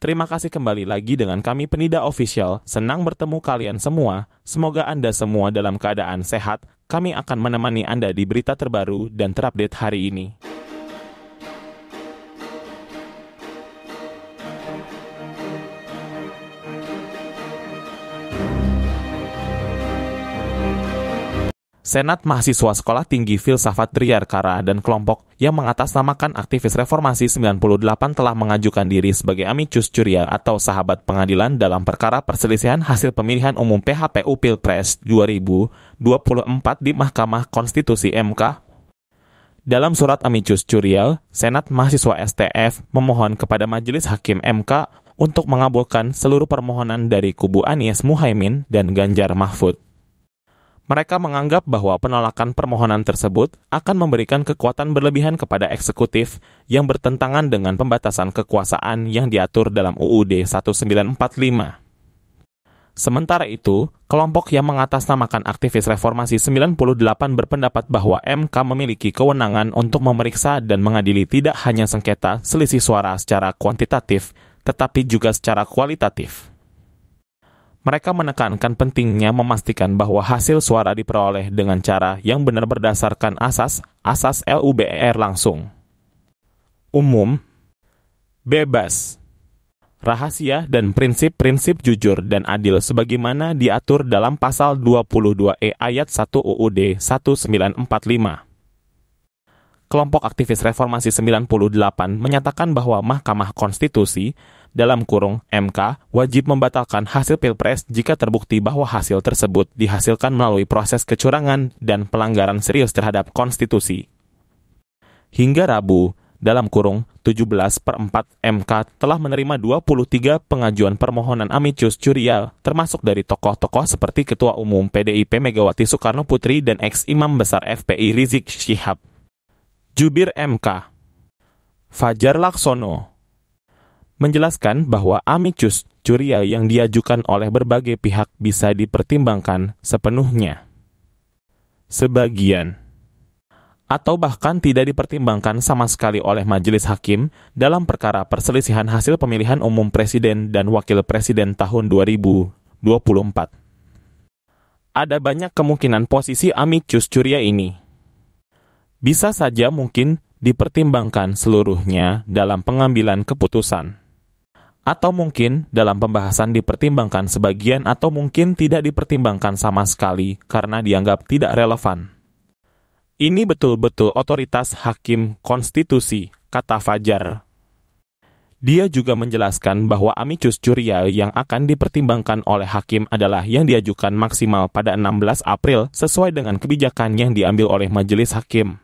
Terima kasih kembali lagi dengan kami Penida Official. Senang bertemu kalian semua. Semoga Anda semua dalam keadaan sehat. Kami akan menemani Anda di berita terbaru dan terupdate hari ini. Senat Mahasiswa Sekolah Tinggi Filsafat Triarkara dan kelompok yang mengatasnamakan aktivis reformasi 98 telah mengajukan diri sebagai amicus curia atau sahabat pengadilan dalam perkara perselisihan hasil pemilihan umum PHPU Pilpres 2024 di Mahkamah Konstitusi MK dalam surat amicus curial, Senat Mahasiswa STF memohon kepada Majelis Hakim MK untuk mengabulkan seluruh permohonan dari kubu Anies Muhaimin dan Ganjar Mahfud. Mereka menganggap bahwa penolakan permohonan tersebut akan memberikan kekuatan berlebihan kepada eksekutif yang bertentangan dengan pembatasan kekuasaan yang diatur dalam UUD 1945. Sementara itu, kelompok yang mengatasnamakan aktivis reformasi 98 berpendapat bahwa MK memiliki kewenangan untuk memeriksa dan mengadili tidak hanya sengketa selisih suara secara kuantitatif, tetapi juga secara kualitatif. Mereka menekankan pentingnya memastikan bahwa hasil suara diperoleh dengan cara yang benar berdasarkan asas asas LUBER langsung. Umum, bebas, rahasia dan prinsip-prinsip jujur dan adil sebagaimana diatur dalam pasal 22E ayat 1 UUD 1945 kelompok aktivis reformasi 98 menyatakan bahwa Mahkamah Konstitusi dalam kurung MK wajib membatalkan hasil Pilpres jika terbukti bahwa hasil tersebut dihasilkan melalui proses kecurangan dan pelanggaran serius terhadap konstitusi. Hingga Rabu, dalam kurung 17 per 4 MK telah menerima 23 pengajuan permohonan amicus curial, termasuk dari tokoh-tokoh seperti Ketua Umum PDIP Megawati Soekarno Putri dan ex-imam besar FPI Rizik Syihab. Jubir MK Fajar Laksono menjelaskan bahwa amicus curia yang diajukan oleh berbagai pihak bisa dipertimbangkan sepenuhnya. Sebagian atau bahkan tidak dipertimbangkan sama sekali oleh majelis hakim dalam perkara perselisihan hasil pemilihan umum presiden dan wakil presiden tahun 2024. Ada banyak kemungkinan posisi amicus curia ini bisa saja mungkin dipertimbangkan seluruhnya dalam pengambilan keputusan. Atau mungkin dalam pembahasan dipertimbangkan sebagian atau mungkin tidak dipertimbangkan sama sekali karena dianggap tidak relevan. Ini betul-betul otoritas hakim konstitusi, kata Fajar. Dia juga menjelaskan bahwa amicus curia yang akan dipertimbangkan oleh hakim adalah yang diajukan maksimal pada 16 April sesuai dengan kebijakan yang diambil oleh majelis hakim.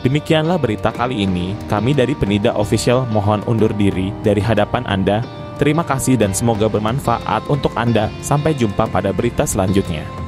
Demikianlah berita kali ini. Kami dari Penida Official mohon undur diri dari hadapan Anda. Terima kasih dan semoga bermanfaat untuk Anda. Sampai jumpa pada berita selanjutnya.